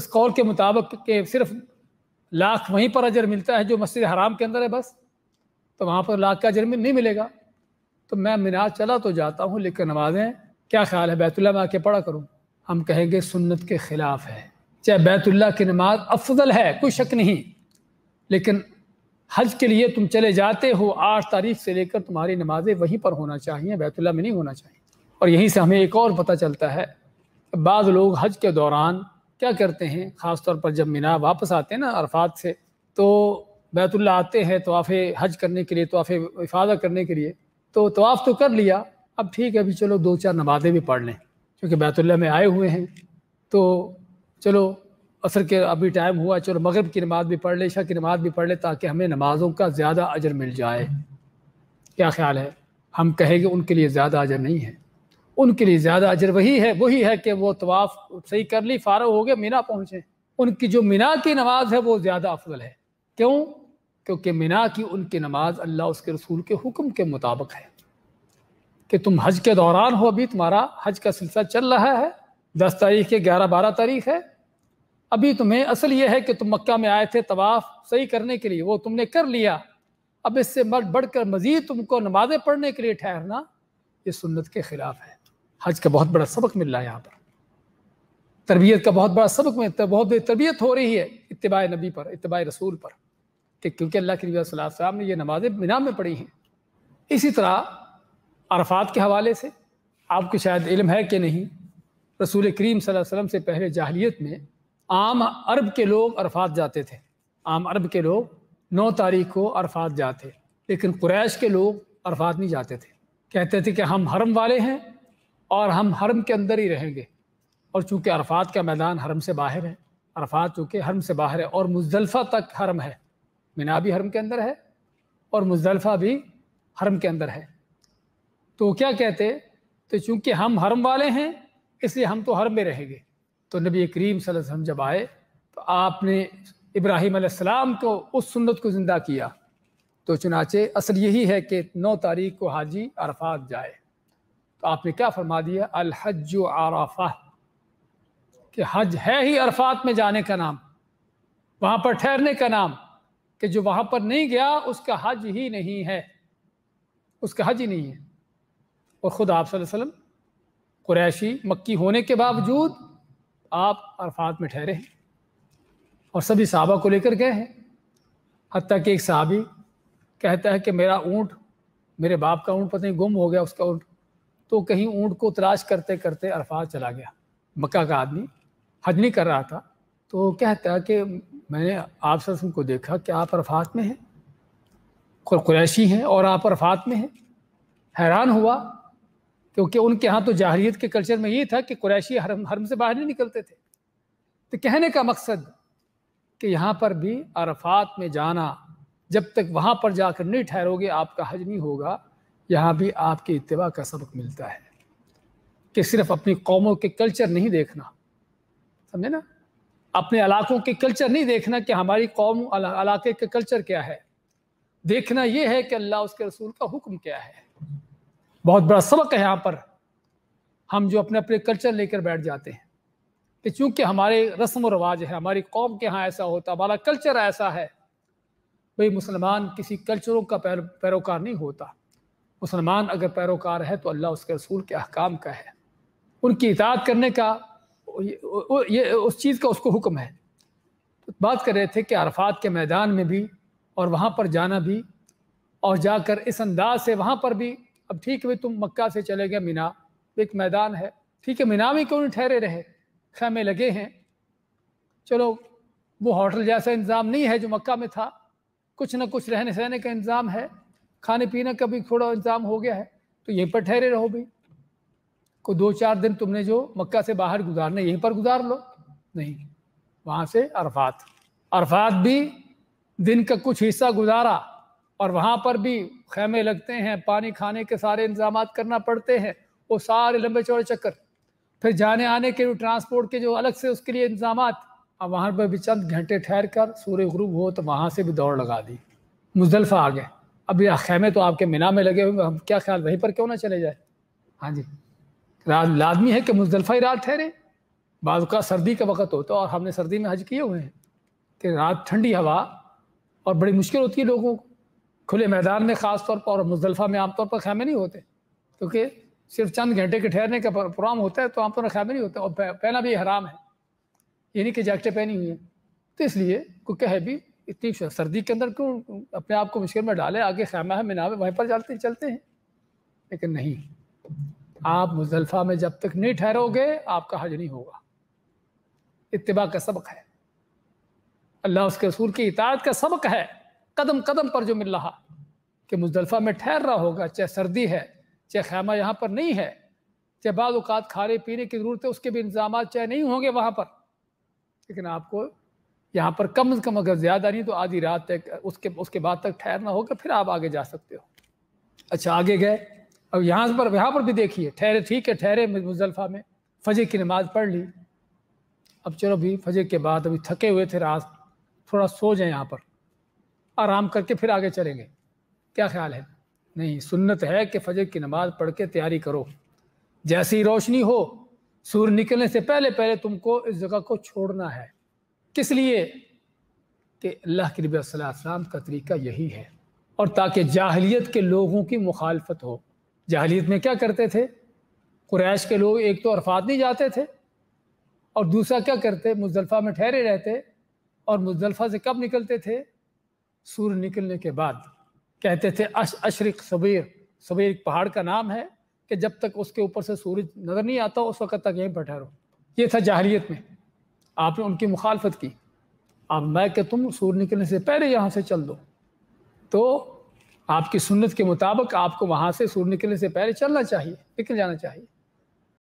उस कौल के मुताबिक के सिर्फ लाख वहीं पर अजर मिलता है जो मस्जिद हराम के अंदर है बस तो वहाँ पर लाख का अजर नहीं मिलेगा तो मैं मीनार चला तो जाता हूँ लेकिन नमाजें क्या ख्याल है बैतुल्ला में आके पढ़ा करूँ हम कहेंगे सुन्नत के ख़िलाफ़ है चाहे बैतुल्ला की नमाज अफजल है कोई शक नहीं लेकिन हज के लिए तुम चले जाते हो आठ तारीख से लेकर तुम्हारी नमाजें वहीं पर होना चाहिए बैतुल्ला में नहीं होना चाहिए और यहीं से हमें एक और पता चलता है बाद लोग हज के दौरान क्या करते हैं ख़ास तौर पर जब मीना वापस आते हैं ना अरफात से तो बैतुल्ला आते हैं तोाफ़े हज करने के लिए तोाफ़े इफादा करने के लिए तो तोाफ़ तो कर लिया अब ठीक है अभी चलो दो चार नमाजें भी पढ़ लें क्योंकि बैतुल्ला में आए हुए हैं तो चलो असर के अभी टाइम हुआ चलो मगरब की नमाज भी पढ़ ले शाह की नमाज भी पढ़ लें ताकि हमें नमाज़ों का ज़्यादा अजर मिल जाए क्या ख्याल है हम कहेंगे उनके लिए ज़्यादा अजर नहीं है उनके लिए ज़्यादा अजर वही है वही है कि वो तवाफ़ सही कर ली फ़ारो हो गए मीना पहुँचे उनकी जो मीना की नमाज है वो ज़्यादा अफजल है क्यों क्योंकि मीना की उनकी नमाज अल्लाह उसके रसूल के हुक्म के मुताबिक है कि तुम हज के दौरान हो अभी तुम्हारा हज का सिलसिला चल रहा है दस तारीख है ग्यारह बारह तारीख है अभी तुम्हें असल ये है कि तुम मक्का में आए थे तवाफ़ सही करने के लिए वो तुमने कर लिया अब इससे बढ़ कर मज़ीद तुमको नमाज़ें पढ़ने के लिए ठहरना ये सुन्नत के ख़िलाफ़ है हज का बहुत बड़ा सबक मिल रहा है यहाँ पर तरबियत का बहुत बड़ा सबक मिल बहुत तरबियत हो रही है इतबा नबी पर इतबा रसूल पर कि क्योंकि अल्लाह के नबी साहब ने ये नमाज़ें बिना में पढ़ी हैं इसी तरह अरफात के हवाले से आपको शायद इल्म है कि नहीं रसूल करीम वसल्लम से पहले जाहलीत में आम अरब के लोग अरफात जाते थे आम अरब के लोग नौ तारीख को अरफात जाते लेकिन क्रैश के लोग अरफात नहीं जाते थे कहते थे कि हम हरम वाले हैं और हम हरम के अंदर ही रहेंगे और चूँकि अरफात का मैदान हरम से बाहर है अरफात चूँकि हरम से बाहर है और मुजलफ़ा तक हरम है मिना भी हरम के अंदर है और मुजलफ़ा भी हरम के अंदर है तो क्या कहते तो चूँकि हम हरम वाले हैं इसलिए हम तो हरम में रहेंगे तो नबी करीम सलम जब आए तो आपने इब्राहिम आसमाम को उस सुन्नत को ज़िंदा किया तो चुनाचे असल यही है कि नौ तारीख को हाजी अरफात जाए तो आपने क्या फरमा दिया अलहज आराफा कि हज है ही अरफात में जाने का नाम वहाँ पर ठहरने का नाम कि जो वहाँ पर नहीं गया उसका हज ही नहीं है उसका हज ही नहीं है और ख़ुद आप वसल्लम कुरैशी मक्की होने के बावजूद आप अरफात में ठहरे हैं और सभी साहबा को लेकर गए हैं हती कि एक सहाबी कहता है कि मेरा ऊंट मेरे बाप का ऊँट पता नहीं गुम हो गया उसका ऊँट तो कहीं ऊँट को तलाश करते करते अरफात चला गया मक्का का आदमी हज नहीं कर रहा था तो कहता कि मैंने आप सर को देखा कि आप अरफात में हैं कुरैशी हैं और आप अरफात में हैं हैरान हुआ क्योंकि उनके यहाँ तो जाहरीत के कल्चर में ये था कि कुरैशी हरम हरम से बाहर नहीं निकलते थे तो कहने का मकसद कि यहाँ पर भी अरफात में जाना जब तक वहाँ पर जाकर नहीं ठहरोगे आपका हज नहीं होगा यहाँ भी आपके इतवा का सबक मिलता है कि सिर्फ अपनी कौमों के कल्चर नहीं देखना समझे ना अपने इलाकों के कल्चर नहीं देखना कि हमारी कौम इलाके का कल्चर क्या है देखना यह है कि अल्लाह उसके रसूल का हुक्म क्या है बहुत बड़ा सबक है यहाँ पर हम जो अपने अपने कल्चर लेकर बैठ जाते हैं कि चूंकि हमारे रस्म और रवाज है हमारी कौम के यहाँ ऐसा होता हमारा कल्चर ऐसा है भाई मुसलमान किसी कल्चरों का पैरोकार नहीं होता मुसलमान अगर पैरोकार है तो अल्लाह उसके रसूल के अहकाम का है उनकी इतात करने का ये उस चीज़ का उसको हुक्म है तो बात कर रहे थे कि अरफात के मैदान में भी और वहाँ पर जाना भी और जाकर इस अंदाज से वहाँ पर भी अब ठीक है तुम मक्का से चले गए मीना एक मैदान है ठीक है मीना में क्यों नहीं ठहरे रहे खेमे लगे हैं चलो वो होटल जैसा इंतज़ाम नहीं है जो मक्का में था कुछ ना कुछ रहने सहने का इंतज़ाम है खाने पीने का भी थोड़ा इंतजाम हो गया है तो यहीं पर ठहरे रहो भाई को दो चार दिन तुमने जो मक्का से बाहर गुजारना यहीं पर गुजार लो नहीं वहाँ से अरफात अरफात भी दिन का कुछ हिस्सा गुजारा और वहाँ पर भी खेमे लगते हैं पानी खाने के सारे इंतजाम करना पड़ते हैं वो सारे लंबे चौड़े चक्कर फिर जाने आने के ट्रांसपोर्ट के जो अलग से उसके लिए इंतजाम अब वहाँ पर भी चंद घंटे ठहर कर सूर्य गुरूब हो तो वहाँ से भी दौड़ लगा दी मुजलफा आ गए अब ये खेमे तो आपके मीना में लगे हुए हम क्या ख्याल वहीं पर क्यों ना चले जाए हाँ जी रात लाजमी है कि मुजल्फ़ा ही रात ठहरे बाद का सर्दी का वक्त होता तो, है और हमने सर्दी में हज किए हुए हैं कि रात ठंडी हवा और बड़ी मुश्किल होती है लोगों को खुले मैदान में ख़ास तौर पर और मुजल्फ़ा में आमतौर पर खेमे नहीं होते क्योंकि सिर्फ चंद घंटे के ठहरने का प्रोग्राम होता है तो आमतौर पर खेमे नहीं होते और पहना भी हराम है यानी कि जैकटें पहनी हुई हैं तो इसलिए कुक है भी इतनी सर्दी के अंदर क्यों अपने आप को मुश्किल में डाले आगे खैमा है मिनावे वहीं पर चलते चलते हैं लेकिन नहीं आप मुजलफा में जब तक नहीं ठहरोगे आपका हज नहीं होगा इतबा का सबक है अल्लाह उसके रसूल की इताद का सबक है कदम कदम पर जो मिल रहा कि मुजलफा में ठहर रहा होगा चाहे सर्दी है चाहे खैमा यहाँ पर नहीं है चाहे बाद खाने पीने की ज़रूरत है उसके भी इंतजाम चाहे नहीं होंगे वहाँ पर लेकिन आपको यहाँ पर कम से कम अगर ज़्यादा नहीं तो आधी रात तक उसके उसके बाद तक ठहरना होगा फिर आप आगे जा सकते हो अच्छा आगे गए अब यहाँ पर यहाँ पर भी देखिए ठहरे ठीक है ठहरे मुजलफा में फजे की नमाज़ पढ़ ली अब चलो अभी फजे के बाद अभी थके हुए थे रात थोड़ा सो जाए यहाँ पर आराम करके फिर आगे चलेंगे क्या ख्याल है नहीं सुन्नत है कि फजर की नमाज़ पढ़ के तैयारी करो जैसी रोशनी हो सूर्य निकलने से पहले पहले तुमको इस जगह को छोड़ना है किस लिए कि अल्लाह के नबीम का तरीका यही है और ताकि जाहलीत के लोगों की मुखालफत हो जाहलीत में क्या करते थे क्रैश के लोग एक तो अरफात नहीं जाते थे और दूसरा क्या करते मुजलफ़ा में ठहरे रहते और मुजलफ़ा से कब निकलते थे सूर्य निकलने के बाद कहते थे अश अशरक सबीर सबीर एक पहाड़ का नाम है कि जब तक उसके ऊपर से सूरज नज़र नहीं आता उस वक्त तक यहीं पर ठहरो ये था जाहलीत में आपने उनकी मुखालफत की अब मैं कि तुम सूर्य निकलने से पहले यहाँ से चल दो तो आपकी सुन्नत के मुताबिक आपको वहाँ से सूर्य निकलने से पहले चलना चाहिए निकल जाना चाहिए